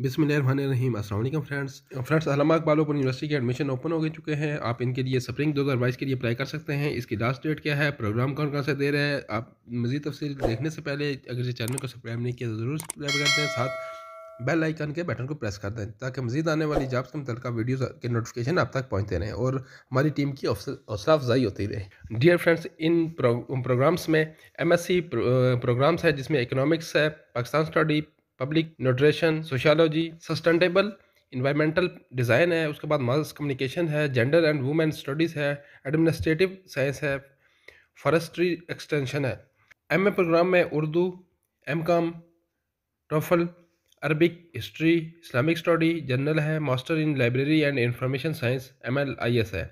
बिसमीम असल friends friends Allama open university के एडमिशन ओपन हो गए चुके हैं आप इनके लिए स्प्रिंग 2022 के लिए अप्लाई कर सकते हैं इसकी लास्ट डेट क्या है प्रोग्राम कौन कौन सा दे रहे हैं आप मजीद तफसील देखने से पहले अगर इस चैनल को सब्सक्राइब नहीं किया तो ज़रूर सब्सक्राइब करते हैं साथ बेल आइकन के बटन को प्रेस कर दें ताकि मजीद आने वाली जॉब्स के मुतल वीडियोज़ के नोटिफिकेशन आप तक पहुँचते रहें और हमारी टीम की हौसला अफजाई होती रहे डियर फ्रेंड्स इन प्रोग्राम्स में एम एस सी प्रोग्राम्स है जिसमें इकनॉमिक्स है Pakistan study public nutrition sociology sustainable environmental design है उसके बाद मास कम्युनिकेशन है जेंडर एंड वुमेन स्टडीज़ है एडमिनिस्ट्रेटिव साइंस है फॉरेस्ट्री एक्सटेंशन है एम प्रोग्राम में Urdu M com TEFL Arabic history Islamic study general है master in library and information science M L I S है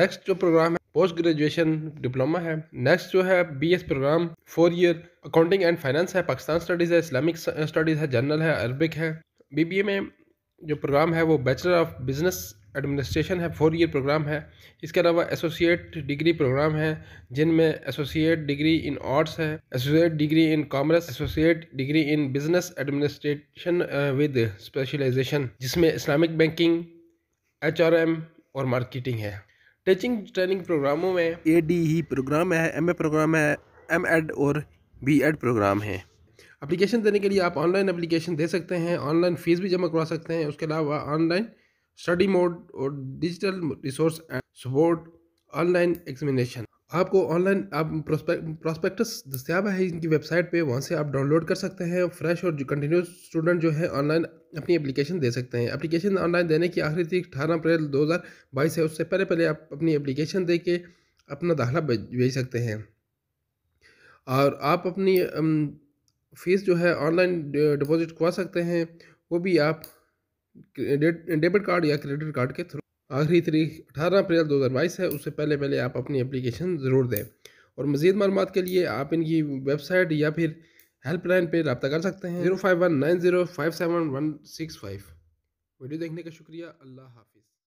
नेक्स्ट जो program है post graduation diploma है next जो है B S program four year accounting and finance है Pakistan studies है Islamic studies है जनरल है अरबिक है बी बी ए में जो प्रोग्राम है वो बैचलर ऑफ बिजनेस एडमिनिस्ट्रेशन है फोर ईयर प्रोग्राम है इसके अलावा एसोसिएट डिग्री प्रोग्राम है जिनमें एसोसिएट डिग्री इन आर्ट्स है associate degree in commerce associate degree in business administration with specialization जिसमें इस्लामिक बैंकिंग एच और मार्केटिंग है टीचिंग ट्रेनिंग प्रोग्रामों में ए डी ही प्रोग्राम है एम ए प्रोग्राम है एम एड और बी एड प्रोग्राम है अप्लीकेशन देने के लिए आप ऑनलाइन अप्लीकेशन दे सकते हैं ऑनलाइन फ़ीस भी जमा करवा सकते हैं उसके अलावा ऑनलाइन स्टडी मोड और digital resource and support online examination आपको ऑनलाइन आप प्रोस्पेक्टस दस्तियाब है इनकी वेबसाइट पे वहाँ से आप डाउनलोड कर सकते हैं फ्रेश और कंटिन्यूस स्टूडेंट जो है ऑनलाइन अपनी एप्लीकेशन दे सकते हैं एप्लीकेशन ऑनलाइन देने की आखिरी तारीख अठारह अप्रैल दो हज़ार बाईस है उससे पहले पहले आप अपनी एप्लीकेशन दे के अपना दाखिला भेज सकते हैं और आप अपनी फ़ीस जो है ऑनलाइन डिपॉजिट करवा सकते हैं वो भी आप डेबिट कार्ड या क्रेडिट कार्ड के थ्रू आखिरी तरीक अठारह अप्रैल दो हज़ार बाईस है उससे पहले पहले आप अपनी अप्लीकेशन ज़रूर दें और मज़ीद मालूम के लिए आप इनकी वेबसाइट या फिर हेल्पलाइन पर रबता कर सकते हैं zero five one nine zero five seven one six five video देखने का शुक्रिया अल्लाह हाफि